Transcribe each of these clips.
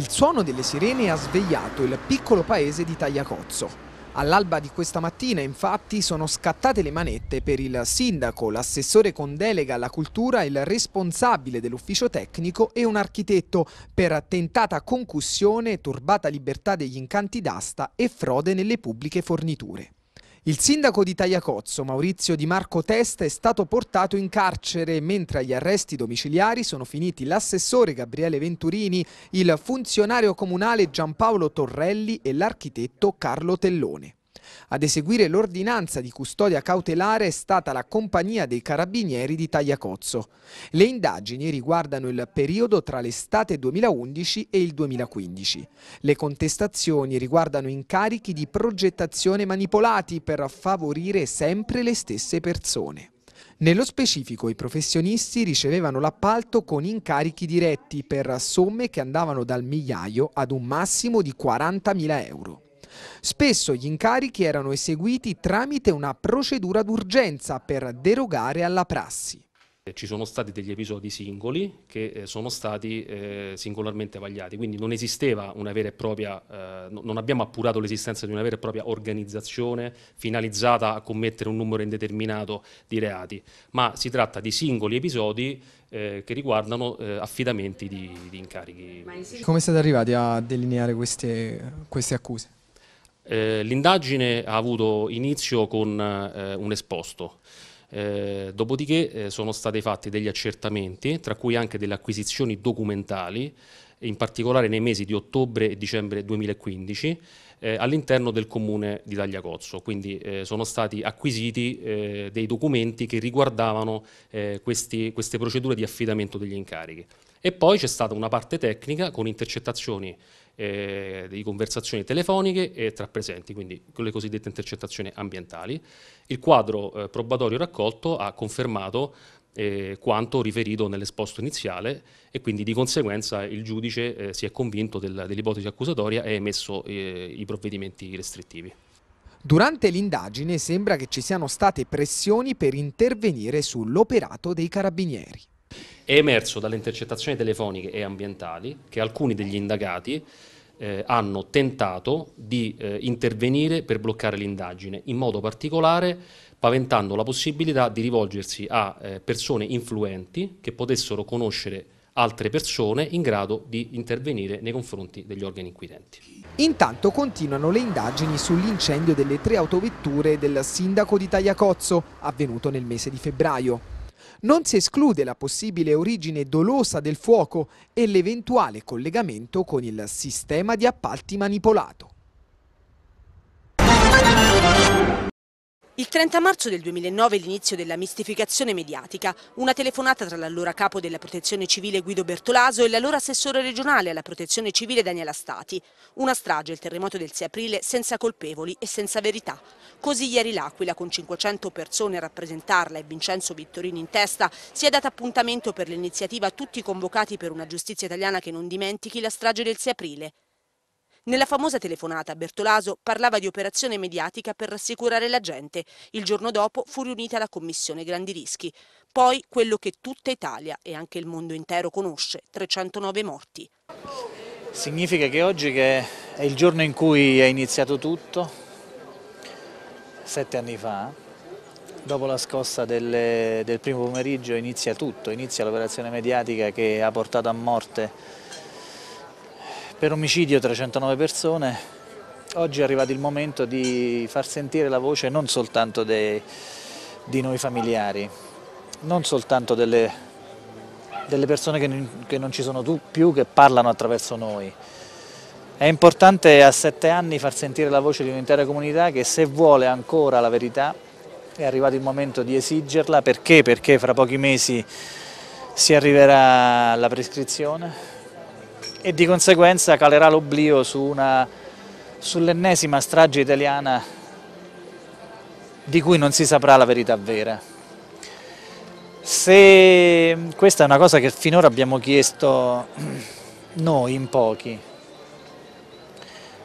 Il suono delle sirene ha svegliato il piccolo paese di Tagliacozzo. All'alba di questa mattina infatti sono scattate le manette per il sindaco, l'assessore con delega alla cultura, il responsabile dell'ufficio tecnico e un architetto per tentata concussione, turbata libertà degli incanti d'asta e frode nelle pubbliche forniture. Il sindaco di Tagliacozzo, Maurizio Di Marco Testa, è stato portato in carcere, mentre agli arresti domiciliari sono finiti l'assessore Gabriele Venturini, il funzionario comunale Giampaolo Torrelli e l'architetto Carlo Tellone. Ad eseguire l'ordinanza di custodia cautelare è stata la compagnia dei carabinieri di Tagliacozzo. Le indagini riguardano il periodo tra l'estate 2011 e il 2015. Le contestazioni riguardano incarichi di progettazione manipolati per favorire sempre le stesse persone. Nello specifico i professionisti ricevevano l'appalto con incarichi diretti per somme che andavano dal migliaio ad un massimo di 40.000 euro. Spesso gli incarichi erano eseguiti tramite una procedura d'urgenza per derogare alla prassi. Ci sono stati degli episodi singoli che eh, sono stati eh, singolarmente vagliati, quindi non esisteva una vera e propria, eh, non abbiamo appurato l'esistenza di una vera e propria organizzazione finalizzata a commettere un numero indeterminato di reati, ma si tratta di singoli episodi che riguardano affidamenti di, incarichi. Come siete arrivati a delineare queste, queste accuse? Eh, L'indagine ha avuto inizio con eh, un esposto, eh, dopodiché eh, sono stati fatti degli accertamenti, tra cui anche delle acquisizioni documentali, in particolare nei mesi di ottobre e dicembre 2015, eh, all'interno del comune di Tagliacozzo, quindi eh, sono stati acquisiti eh, dei documenti che riguardavano eh, questi, queste procedure di affidamento degli incarichi. E poi c'è stata una parte tecnica con intercettazioni eh, di conversazioni telefoniche e tra presenti, quindi le cosiddette intercettazioni ambientali. Il quadro eh, probatorio raccolto ha confermato eh, quanto riferito nell'esposto iniziale e quindi di conseguenza il giudice eh, si è convinto del, dell'ipotesi accusatoria e ha emesso eh, i provvedimenti restrittivi. Durante l'indagine sembra che ci siano state pressioni per intervenire sull'operato dei carabinieri. È emerso dalle intercettazioni telefoniche e ambientali che alcuni degli indagati eh, hanno tentato di eh, intervenire per bloccare l'indagine, in modo particolare paventando la possibilità di rivolgersi a eh, persone influenti che potessero conoscere altre persone in grado di intervenire nei confronti degli organi inquirenti. Intanto continuano le indagini sull'incendio delle tre autovetture del sindaco di Tagliacozzo, avvenuto nel mese di febbraio. Non si esclude la possibile origine dolosa del fuoco e l'eventuale collegamento con il sistema di appalti manipolato. Il 30 marzo del 2009 è l'inizio della mistificazione mediatica, una telefonata tra l'allora capo della protezione civile Guido Bertolaso e l'allora assessore regionale alla protezione civile Daniela Stati. Una strage, il terremoto del 6 aprile, senza colpevoli e senza verità. Così ieri l'Aquila, con 500 persone a rappresentarla e Vincenzo Vittorini in testa, si è data appuntamento per l'iniziativa Tutti convocati per una giustizia italiana che non dimentichi la strage del 6 aprile. Nella famosa telefonata Bertolaso parlava di operazione mediatica per rassicurare la gente. Il giorno dopo fu riunita la Commissione Grandi Rischi. Poi quello che tutta Italia e anche il mondo intero conosce, 309 morti. Significa che oggi che è il giorno in cui è iniziato tutto, sette anni fa, dopo la scossa del, del primo pomeriggio inizia tutto, inizia l'operazione mediatica che ha portato a morte per omicidio 309 persone, oggi è arrivato il momento di far sentire la voce non soltanto dei, di noi familiari, non soltanto delle, delle persone che, che, non ci sono più, che parlano attraverso noi. È importante a sette anni far sentire la voce di un'intera comunità che se vuole ancora la verità è arrivato il momento di esigerla, perché? Perché fra pochi mesi si arriverà alla prescrizione, e di conseguenza calerà l'oblio su sull'ennesima strage italiana di cui non si saprà la verità vera. Se questa è una cosa che finora abbiamo chiesto noi in pochi,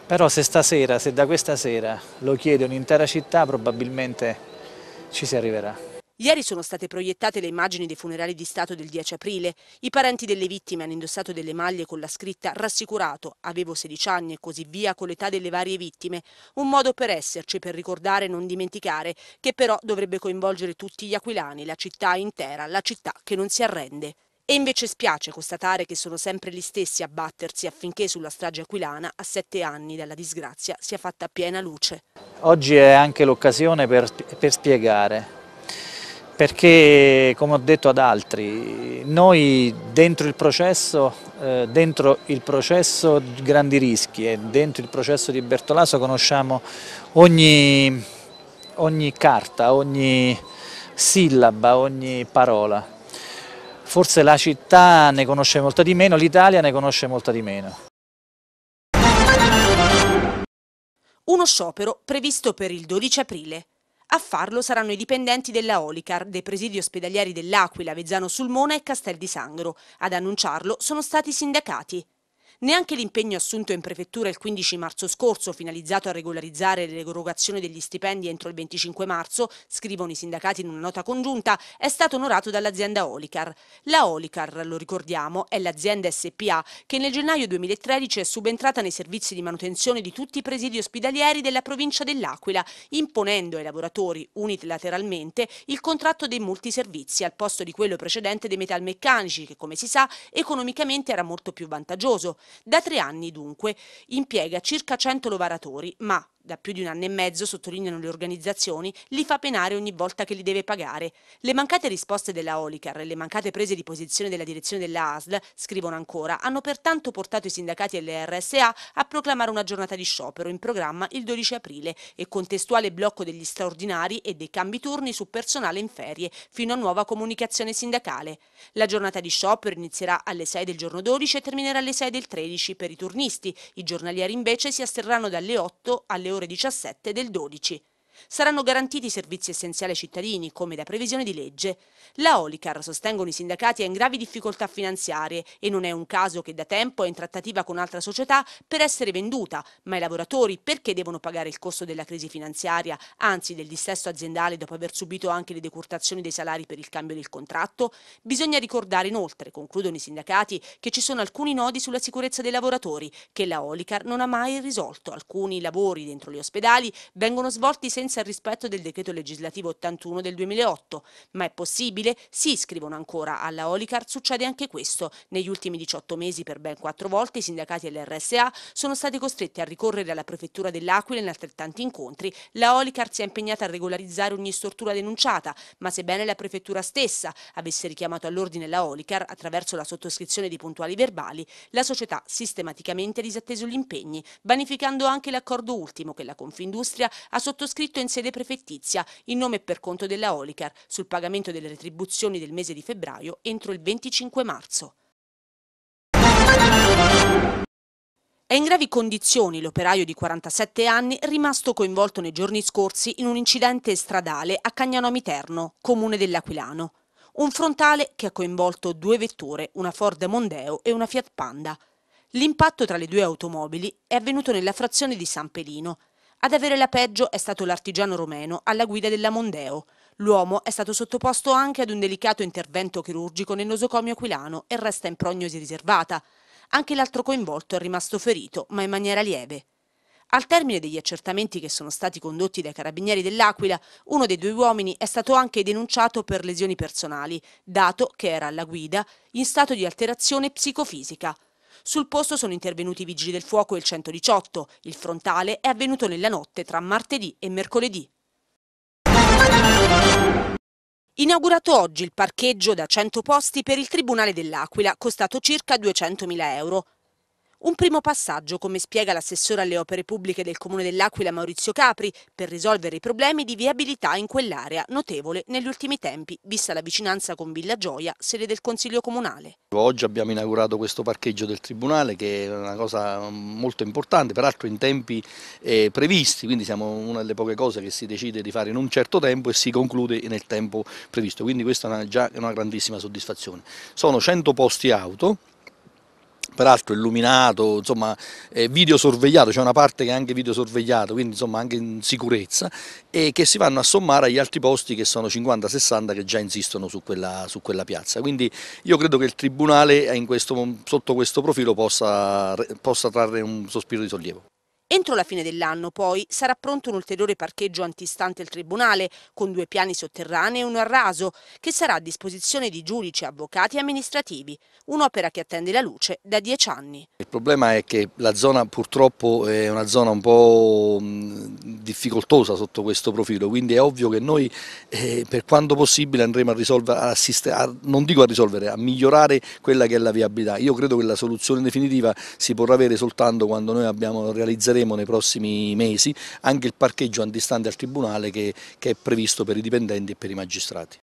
però se stasera, se da questa sera lo chiede un'intera città probabilmente ci si arriverà. Ieri sono state proiettate le immagini dei funerali di Stato del 10 aprile. I parenti delle vittime hanno indossato delle maglie con la scritta Rassicurato, avevo 16 anni e così via con l'età delle varie vittime. Un modo per esserci, per ricordare e non dimenticare, che però dovrebbe coinvolgere tutti gli aquilani, la città intera, la città che non si arrende. E invece spiace constatare che sono sempre gli stessi a battersi affinché sulla strage aquilana, a sette anni dalla disgrazia, sia fatta piena luce. Oggi è anche l'occasione per, per spiegare perché come ho detto ad altri, noi dentro il processo, eh, dentro il processo Grandi Rischi e dentro il processo di Bertolaso conosciamo ogni, ogni carta, ogni sillaba, ogni parola. Forse la città ne conosce molta di meno, l'Italia ne conosce molta di meno. Uno sciopero previsto per il 12 aprile. A farlo saranno i dipendenti della Olicar, dei presidi ospedalieri dell'Aquila, Vezzano Sulmona e Castel di Sangro. Ad annunciarlo sono stati i sindacati. Neanche l'impegno assunto in prefettura il 15 marzo scorso, finalizzato a regolarizzare l'erogazione degli stipendi entro il 25 marzo, scrivono i sindacati in una nota congiunta, è stato onorato dall'azienda Olicar. La Olicar, lo ricordiamo, è l'azienda SPA che nel gennaio 2013 è subentrata nei servizi di manutenzione di tutti i presidi ospedalieri della provincia dell'Aquila, imponendo ai lavoratori unilateralmente il contratto dei multiservizi al posto di quello precedente dei metalmeccanici che, come si sa, economicamente era molto più vantaggioso. Da tre anni dunque impiega circa 100 lavoratori, ma da più di un anno e mezzo, sottolineano le organizzazioni, li fa penare ogni volta che li deve pagare. Le mancate risposte della Olicar e le mancate prese di posizione della direzione della ASL, scrivono ancora, hanno pertanto portato i sindacati e le RSA a proclamare una giornata di sciopero in programma il 12 aprile e contestuale blocco degli straordinari e dei cambi turni su personale in ferie fino a nuova comunicazione sindacale. La giornata di sciopero inizierà alle 6 del giorno 12 e terminerà alle 6 del 13 per i turnisti. I giornalieri invece si asterranno dalle 8 alle ore 17 del 12 Saranno garantiti servizi essenziali ai cittadini, come da previsione di legge. La Olicar, sostengono i sindacati, è in gravi difficoltà finanziarie e non è un caso che da tempo è in trattativa con altra società per essere venduta, ma i lavoratori perché devono pagare il costo della crisi finanziaria, anzi del dissesto aziendale dopo aver subito anche le decurtazioni dei salari per il cambio del contratto? Bisogna ricordare inoltre, concludono i sindacati, che ci sono alcuni nodi sulla sicurezza dei lavoratori che la Olicar non ha mai risolto. Alcuni lavori dentro gli ospedali vengono svolti senza senza il rispetto del decreto legislativo 81 del 2008. Ma è possibile? Sì, scrivono ancora. Alla Olicar succede anche questo. Negli ultimi 18 mesi, per ben quattro volte, i sindacati e l'RSA sono stati costretti a ricorrere alla prefettura dell'Aquila in altrettanti incontri. La Olicar si è impegnata a regolarizzare ogni stortura denunciata, ma sebbene la prefettura stessa avesse richiamato all'ordine la Olicar attraverso la sottoscrizione di puntuali verbali, la società sistematicamente ha disatteso gli impegni, vanificando anche l'accordo ultimo che la Confindustria ha sottoscritto conflitto in sede prefettizia in nome e per conto della Olicar sul pagamento delle retribuzioni del mese di febbraio entro il 25 marzo. È in gravi condizioni l'operaio di 47 anni rimasto coinvolto nei giorni scorsi in un incidente stradale a Cagnano Amiterno, comune dell'Aquilano. Un frontale che ha coinvolto due vetture, una Ford Mondeo e una Fiat Panda. L'impatto tra le due automobili è avvenuto nella frazione di San Pelino. Ad avere la peggio è stato l'artigiano romeno alla guida della Mondeo. L'uomo è stato sottoposto anche ad un delicato intervento chirurgico nel nosocomio aquilano e resta in prognosi riservata. Anche l'altro coinvolto è rimasto ferito, ma in maniera lieve. Al termine degli accertamenti che sono stati condotti dai carabinieri dell'Aquila, uno dei due uomini è stato anche denunciato per lesioni personali, dato che era alla guida in stato di alterazione psicofisica. Sul posto sono intervenuti i vigili del fuoco e il 118. Il frontale è avvenuto nella notte tra martedì e mercoledì. Inaugurato oggi il parcheggio da 100 posti per il Tribunale dell'Aquila, costato circa 200.000 euro. Un primo passaggio, come spiega l'assessore alle opere pubbliche del Comune dell'Aquila Maurizio Capri, per risolvere i problemi di viabilità in quell'area notevole negli ultimi tempi, vista la vicinanza con Villa Gioia, sede del Consiglio Comunale. Oggi abbiamo inaugurato questo parcheggio del Tribunale che è una cosa molto importante, peraltro in tempi eh, previsti, quindi siamo una delle poche cose che si decide di fare in un certo tempo e si conclude nel tempo previsto, quindi questa è una, già una grandissima soddisfazione. Sono 100 posti auto peraltro illuminato, insomma eh, videosorvegliato, c'è una parte che è anche video sorvegliato, quindi insomma anche in sicurezza e che si vanno a sommare agli altri posti che sono 50-60 che già insistono su quella, su quella, piazza. Quindi io credo che il Tribunale eh, questo, sotto questo profilo possa, possa trarre un sospiro di sollievo. Entro la fine dell'anno poi sarà pronto un ulteriore parcheggio antistante il Tribunale, con due piani sotterranei e uno a raso, che sarà a disposizione di giudici, avvocati e amministrativi, un'opera che attende la luce da dieci anni. Il problema è che la zona purtroppo è una zona un po' mm, difficoltosa sotto questo profilo, quindi è ovvio che noi eh, per quanto possibile andremo a risolvere, a a, non dico a risolvere, a migliorare quella che è la viabilità. Io credo che la soluzione definitiva si potrà avere soltanto quando noi abbiamo realizzato organizzeremo nei prossimi mesi anche il parcheggio antistante al Tribunale che, che è previsto per i dipendenti e per i magistrati.